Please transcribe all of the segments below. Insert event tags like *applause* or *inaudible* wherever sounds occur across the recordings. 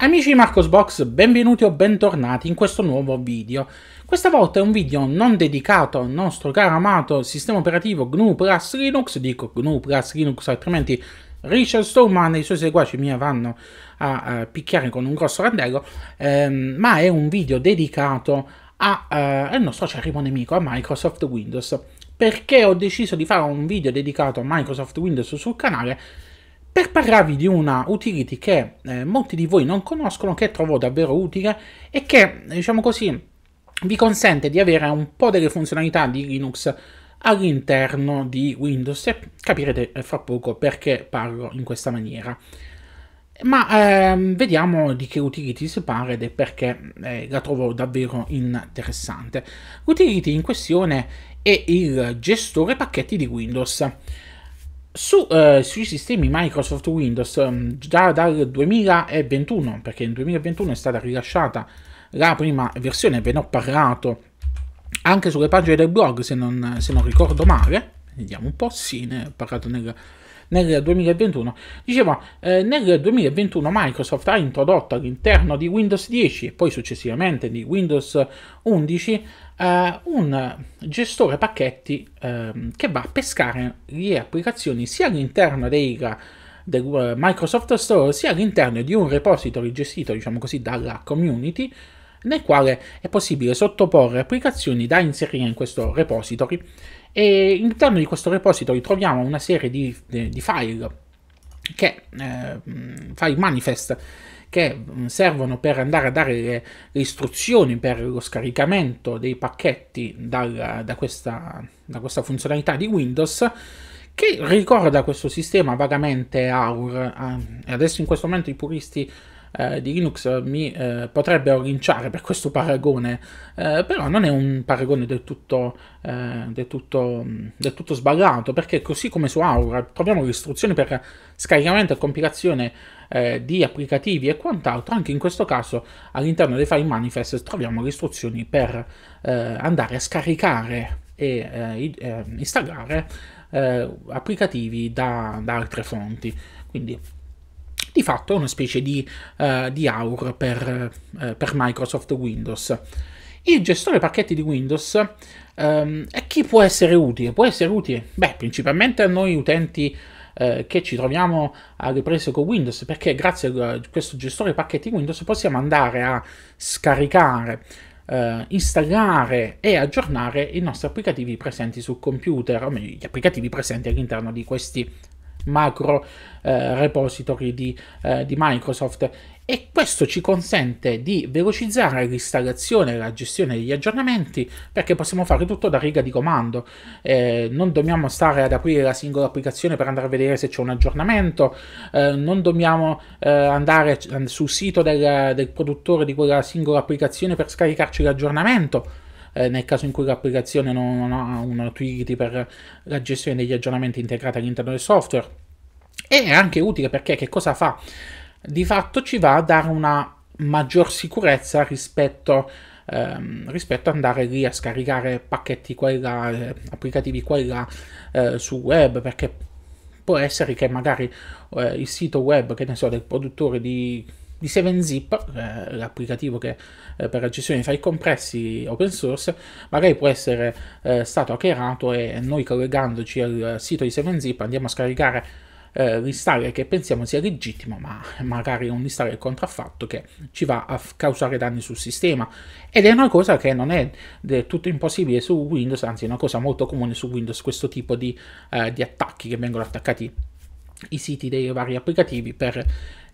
Amici di Marcosbox, benvenuti o bentornati in questo nuovo video. Questa volta è un video non dedicato al nostro caro amato sistema operativo GNU Plus Linux, dico GNU Plus Linux altrimenti Richard Stallman e i suoi seguaci mi vanno a, a eh, picchiare con un grosso randello, ehm, ma è un video dedicato a, eh, al nostro acerrimo nemico, a Microsoft Windows. Perché ho deciso di fare un video dedicato a Microsoft Windows sul canale? per parlarvi di una utility che eh, molti di voi non conoscono, che trovo davvero utile e che, diciamo così, vi consente di avere un po' delle funzionalità di Linux all'interno di Windows e capirete eh, fra poco perché parlo in questa maniera. Ma ehm, vediamo di che utility si parla ed è perché eh, la trovo davvero interessante. L'utility in questione è il gestore pacchetti di Windows su, eh, sui sistemi Microsoft Windows ehm, già dal 2021, perché nel 2021 è stata rilasciata la prima versione, ve ne ho parlato anche sulle pagine del blog se non, se non ricordo male, vediamo un po', sì, ne ho parlato nel, nel 2021. Dicevo, eh, nel 2021 Microsoft ha introdotto all'interno di Windows 10 e poi successivamente di Windows 11 eh, un gestore pacchetti eh, che va a pescare le applicazioni sia all'interno della, del Microsoft Store sia all'interno di un repository gestito diciamo così dalla community nel quale è possibile sottoporre applicazioni da inserire in questo repository e all'interno di questo repository troviamo una serie di, di file che eh, file manifest che mm, servono per andare a dare le, eh, le istruzioni per lo scaricamento dei pacchetti dal, da, questa, da questa funzionalità di Windows che ricorda questo sistema vagamente AUR. Ah, e adesso in questo momento i puristi eh, di Linux eh, mi eh, potrebbero linciare per questo paragone, eh, però non è un paragone del tutto, eh, del tutto, mm, del tutto sbagliato, perché così come su Aura troviamo le istruzioni per scaricamento e compilazione eh, di applicativi e quant'altro, anche in questo caso all'interno dei file manifest troviamo le istruzioni per andare a scaricare e installare applicativi da, da altre fonti. Quindi di fatto è una specie di, uh, di Aur per, uh, per, Microsoft Windows. Il gestore pacchetti di Windows um, ehm, a chi può essere utile? Può essere utile, beh, principalmente a noi utenti eh, che ci troviamo a riprese con Windows perché grazie a questo gestore pacchetti Windows possiamo andare a scaricare eh, installare e aggiornare i nostri applicativi presenti sul computer o meglio gli applicativi presenti all'interno di questi macro eh, repository di, eh, di Microsoft e questo ci consente di velocizzare l'installazione e la gestione degli aggiornamenti perché possiamo fare tutto da riga di comando. Eh, non dobbiamo stare ad aprire la singola applicazione per andare a vedere se c'è un aggiornamento, eh, non dobbiamo eh, andare sul sito del, del produttore di quella singola applicazione per scaricarci l'aggiornamento eh, nel caso in cui l'applicazione non, ha un utility per la gestione degli aggiornamenti integrata all'interno del software. E è anche utile perché che cosa fa? Di fatto ci va a dare una maggior sicurezza rispetto Ehm, rispetto ad andare lì a scaricare pacchetti qua e là, eh, applicativi qua e là eh, su web, perché può essere che magari eh, il sito web, che ne so, del produttore di di 7zip, eh, l'applicativo che eh, per la gestione dei file compressi open source, magari può essere eh, stato hackerato e noi collegandoci al sito di 7zip andiamo a scaricare eh, l'installer che pensiamo sia legittimo, ma magari è un installer contraffatto che ci va a causare danni sul sistema. Ed è una cosa che non è del tutto impossibile su Windows, anzi è una cosa molto comune su Windows questo tipo di, eh, di attacchi che vengono attaccati i siti dei vari applicativi per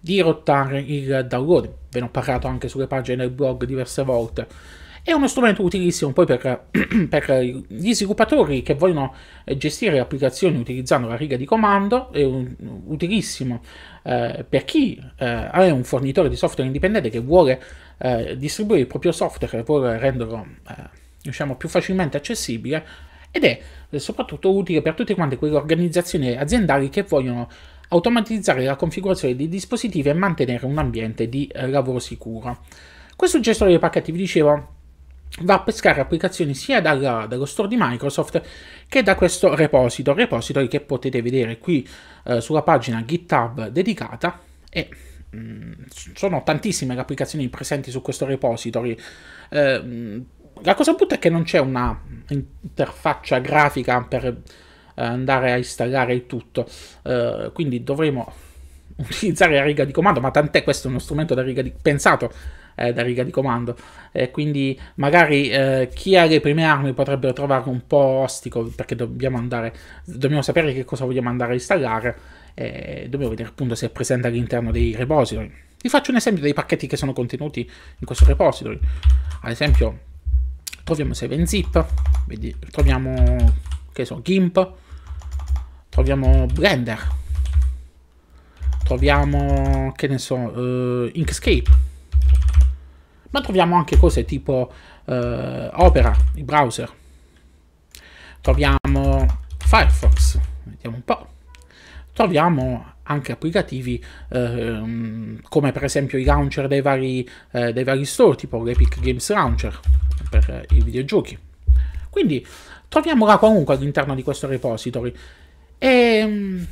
dirottare il download. Ve ne ho parlato anche sulle pagine del blog diverse volte. È uno strumento utilissimo poi per, *clears throat* per gli sviluppatori che vogliono eh, gestire le applicazioni utilizzando la riga di comando, è un, utilissimo eh, per chi eh, è un fornitore di software indipendente che vuole eh, distribuire il proprio software e vuole renderlo eh, diciamo, più facilmente accessibile ed è eh, soprattutto utile per tutte quante quelle organizzazioni aziendali che vogliono automatizzare la configurazione dei dispositivi e mantenere un ambiente di eh, lavoro sicuro. Questo gestore dei pacchetti, vi dicevo, va a pescare applicazioni sia dalla, dallo store di Microsoft che da questo repository, repository che potete vedere qui eh, sulla pagina GitHub dedicata e mh, mm, sono tantissime le applicazioni presenti su questo repository. Eh, mm, la cosa brutta è che non c'è una interfaccia grafica per eh, andare a installare il tutto, uh, quindi dovremo *laughs* utilizzare la riga di comando, ma tant'è questo è uno strumento da riga di, pensato eh, da riga di comando, eh, quindi magari eh, chi ha le prime armi potrebbe trovarlo un po' ostico perché dobbiamo andare, dobbiamo sapere che cosa vogliamo andare a installare e dobbiamo vedere appunto se è presente all'interno dei repository. Vi faccio un esempio dei pacchetti che sono contenuti in questo repository, ad esempio troviamo 7zip, vedi, troviamo che so, Gimp, troviamo Blender, troviamo che ne so, uh, Inkscape, ma troviamo anche cose tipo uh, Opera, il browser, troviamo Firefox, vediamo un po', troviamo anche applicativi uh, come per esempio i launcher dei vari, eh, dei vari store, tipo l'Epic Games Launcher per eh, i videogiochi. Quindi troviamola comunque all'interno di questo repository e ehm,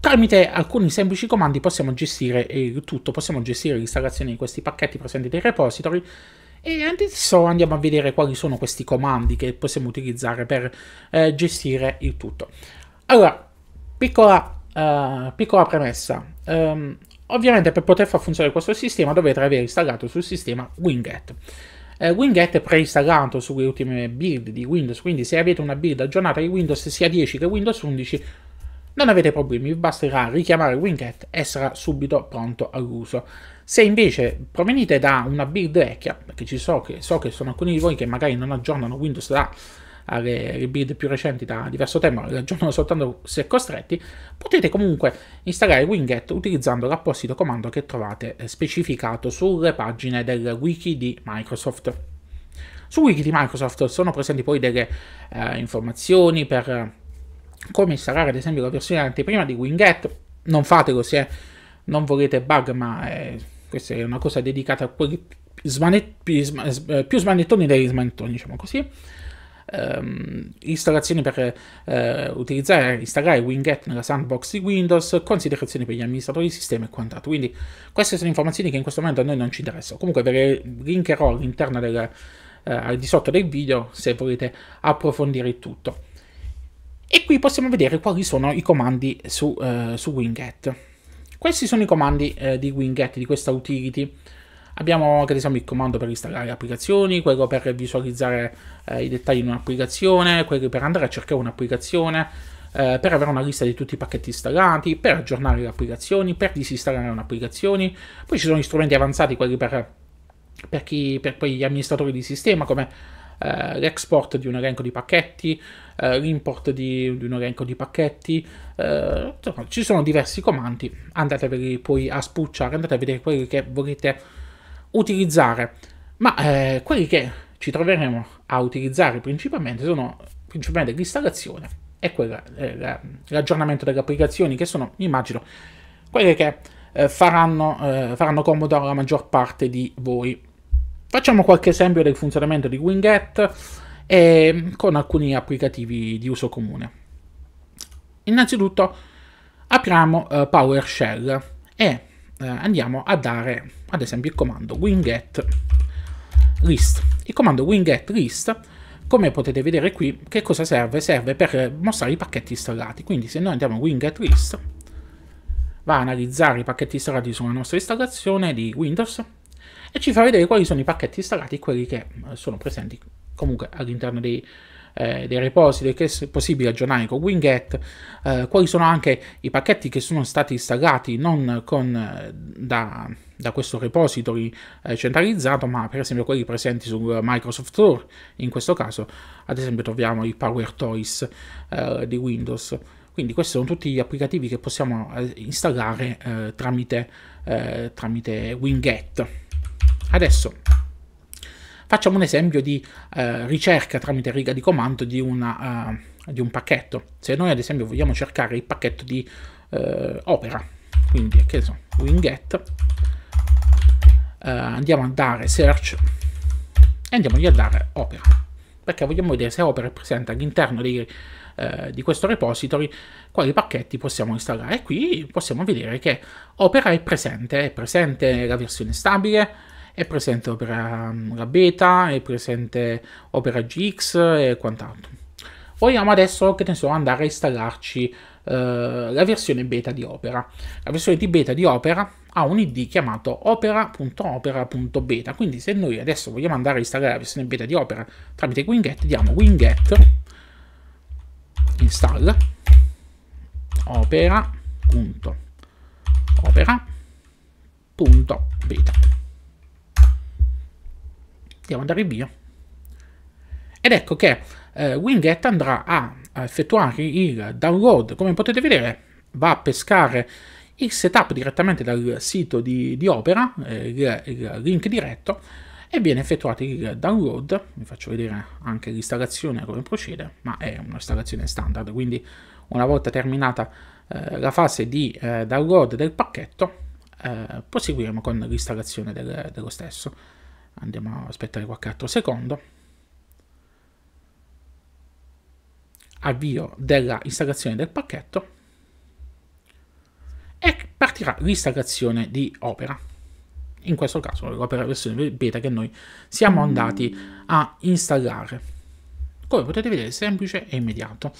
tramite alcuni semplici comandi possiamo gestire il tutto, possiamo gestire l'installazione di questi pacchetti presenti nei repository e adesso andiamo a vedere quali sono questi comandi che possiamo utilizzare per eh, gestire il tutto. Allora, piccola, uh, piccola premessa. Um, ovviamente per poter far funzionare questo sistema dovete aver installato sul sistema Winget eh, Winget è preinstallato sulle ultime build di Windows, quindi se avete una build aggiornata di Windows sia 10 che Windows 11 non avete problemi, vi basterà richiamare Winget e sarà subito pronto all'uso. Se invece provenite da una build vecchia, perché ci so che, so che sono alcuni di voi che magari non aggiornano Windows da alle rebuild più recenti da diverso tempo, ragionano soltanto se costretti, potete comunque installare Winget utilizzando l'apposito comando che trovate eh, specificato sulle pagine del wiki di Microsoft. Su wiki di Microsoft sono presenti poi delle eh, informazioni per eh, come installare ad esempio la versione anteprima di Winget, non fatelo se non volete bug, ma eh, questa è una cosa dedicata a quelli smanet- più, smanettoni degli smanettoni, diciamo così ehm, installazioni per eh, utilizzare, installare Winget nella sandbox di Windows, considerazioni per gli amministratori di sistema e quant'altro. Quindi queste sono informazioni che in questo momento a noi non ci interessano. Comunque ve le linkerò all'interno del, eh, al di sotto del video se volete approfondire il tutto. E qui possiamo vedere quali sono i comandi su, eh, su Winget. Questi sono i comandi eh, di Winget, di questa utility. Abbiamo che ne so, il comando per installare le applicazioni, quello per visualizzare eh, i dettagli in un'applicazione, quello per andare a cercare un'applicazione, eh, per avere una lista di tutti i pacchetti installati, per aggiornare le applicazioni, per disinstallare un'applicazione. Poi ci sono strumenti avanzati, quelli per, per, chi, per gli amministratori di sistema, come Uh, l'export di un elenco di pacchetti, uh, l'import di, di, un elenco di pacchetti, eh, insomma, ci sono diversi comandi, andateveli poi a spucciare, andate a vedere quelli che volete utilizzare. Ma eh, quelli che ci troveremo a utilizzare principalmente sono principalmente l'installazione e quella, eh, l'aggiornamento delle applicazioni che sono, immagino, quelle che eh, faranno, eh, faranno comodo alla maggior parte di voi. Facciamo qualche esempio del funzionamento di Winget e mm, con alcuni applicativi di uso comune. Innanzitutto apriamo eh, PowerShell e eh, andiamo a dare ad esempio il comando winget list. Il comando winget list come potete vedere qui, che cosa serve? Serve per mostrare i pacchetti installati. Quindi se noi andiamo a winget list, va a analizzare i pacchetti installati sulla nostra installazione di Windows e ci fa vedere quali sono i pacchetti installati e quelli che eh, sono presenti comunque all'interno dei, eh, dei repository che è possibile aggiornare con Winget, eh, quali sono anche i pacchetti che sono stati installati non con, eh, da, da, questo repository eh, centralizzato, ma per esempio quelli presenti su eh, Microsoft Store, in questo caso ad esempio troviamo i PowerToys eh, di Windows. Quindi questi sono tutti gli applicativi che possiamo installare tramite, tramite Winget. Adesso Facciamo un esempio di eh, ricerca tramite riga di comando di, una, uh, di, un pacchetto. Se noi ad esempio vogliamo cercare il pacchetto di uh, opera, quindi che so, winget, uh, andiamo a dare search e andiamo a dare opera, perché vogliamo vedere se opera è presente all'interno di, di questo repository quali pacchetti possiamo installare. E qui possiamo vedere che opera è presente, è presente la versione stabile, è presente Opera la Beta, è presente Opera GX e quant'altro. Vogliamo adesso, che ne so, andare a installarci eh, la versione beta di Opera. La versione di beta di Opera ha un id chiamato opera.opera.beta, quindi se noi adesso vogliamo andare a installare la versione beta di Opera tramite Winget, diamo winget install opera.opera.beta andiamo a via. Ed ecco che eh, Winget andrà a, effettuare il download, come potete vedere va a pescare il setup direttamente dal sito di, di Opera, eh, il, il, link diretto, e viene effettuato il download, vi faccio vedere anche l'installazione come procede, ma è un'installazione standard, quindi una volta terminata eh, la fase di eh, download del pacchetto, eh, proseguiremo con l'installazione del, dello stesso andiamo a aspettare qualche altro secondo avvio della installazione del pacchetto e partirà l'installazione di Opera in questo caso l'Opera versione beta che noi siamo andati a installare come potete vedere è semplice e immediato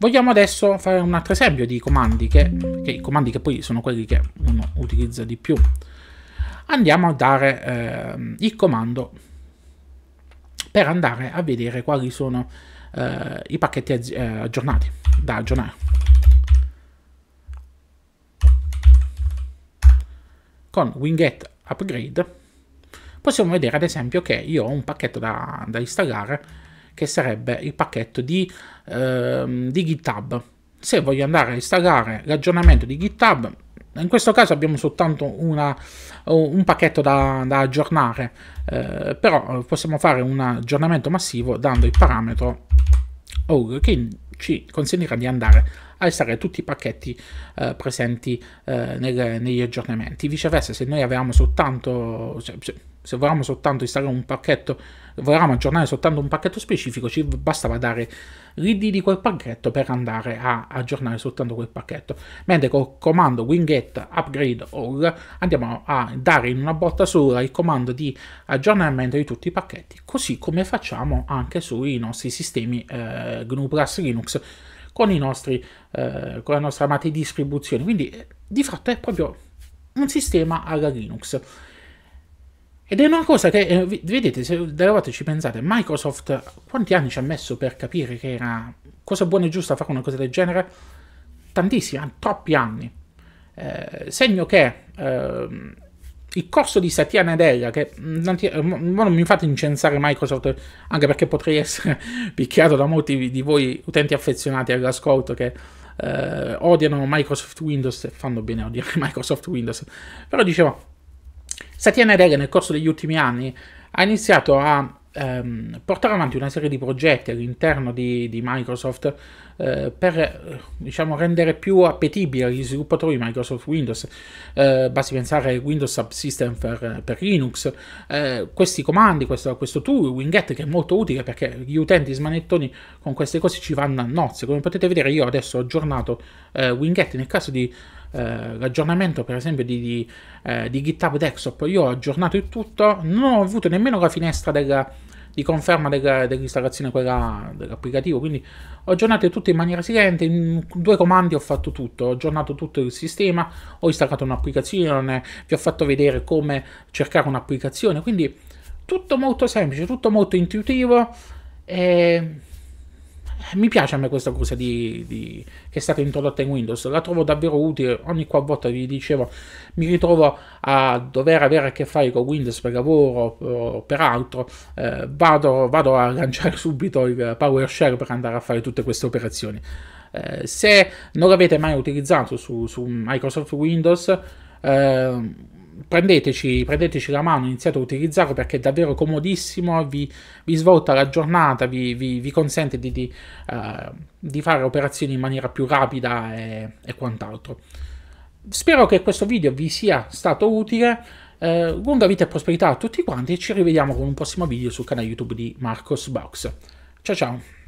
Vogliamo adesso fare un altro esempio di comandi che, che, comandi che poi sono quelli che uno utilizza di più andiamo a dare eh, il comando per andare a vedere quali sono eh, i pacchetti aggi eh, aggiornati da aggiornare. Con winget upgrade possiamo vedere ad esempio che io ho un pacchetto da, da installare che sarebbe il pacchetto di, eh, di GitHub. Se voglio andare a installare l'aggiornamento di GitHub, in questo caso abbiamo soltanto una, un pacchetto da, da aggiornare, eh, però eh, possiamo fare un aggiornamento massivo dando il parametro aug che ci consentirà di andare a installare tutti i pacchetti eh, presenti eh, nel, negli aggiornamenti. Viceversa, se noi avevamo soltanto, se, se volevamo soltanto installare un pacchetto, volevamo aggiornare soltanto un pacchetto specifico, ci bastava dare l'id di quel pacchetto per andare a aggiornare soltanto quel pacchetto. Mentre col comando winget upgrade all andiamo a dare in una botta sola il comando di aggiornamento di tutti i pacchetti, così come facciamo anche sui nostri sistemi eh, GNU Plus Linux con, nostri, eh, con la nostra amate distribuzione. Quindi eh, di fatto è proprio un sistema alla Linux. Ed è una cosa che, eh, vedete, se delle volte ci pensate, Microsoft quanti anni ci ha messo per capire che era cosa buona e giusta fare una cosa del genere? Tantissimi, troppi anni. Eh, segno che eh, il corso di Satya Nadella, che mm, non, ti, mm, non, mi fate incensare Microsoft, anche perché potrei essere *laughs* picchiato da molti di voi utenti affezionati all'ascolto che eh, odiano Microsoft Windows, e fanno bene a odiare *laughs* Microsoft Windows, però dicevo, Satya Nadella nel corso degli ultimi anni ha iniziato a ehm, portare avanti una serie di progetti all'interno di, di Microsoft eh, per eh, diciamo, rendere più appetibile agli sviluppatori Microsoft Windows. Eh, basti pensare al Windows Subsystem per, per Linux, eh, questi comandi, questo, questo tool, Winget, che è molto utile perché gli utenti smanettoni con queste cose ci vanno a nozze. Come potete vedere io adesso ho aggiornato eh, Winget nel caso di eh, l'aggiornamento per esempio di, di, eh, di, GitHub Desktop, io ho aggiornato il tutto, non ho avuto nemmeno la finestra della, di conferma della, dell'installazione dell'applicativo, quindi ho aggiornato tutto in maniera silente, in due comandi ho fatto tutto, ho aggiornato tutto il sistema, ho installato un'applicazione, vi ho fatto vedere come cercare un'applicazione, quindi tutto molto semplice, tutto molto intuitivo. E mi piace a me questa cosa di, di, che è stata introdotta in Windows, la trovo davvero utile, ogni qualvolta vi dicevo mi ritrovo a dover avere a che fare con Windows per lavoro eh, o per altro, eh, vado, vado, a lanciare *laughs* subito il PowerShell per andare a fare tutte queste operazioni. Eh, se non l'avete mai utilizzato su, su Microsoft Windows, Ehm, prendeteci, prendeteci, la mano, iniziate a utilizzarlo perché è davvero comodissimo, vi, vi svolta la giornata, vi, vi, vi consente di, di, eh, di, fare operazioni in maniera più rapida e, e quant'altro. Spero che questo video vi sia stato utile. Eh, lunga vita e prosperità a tutti quanti e ci rivediamo con un prossimo video sul canale YouTube di Marcos Box. Ciao ciao!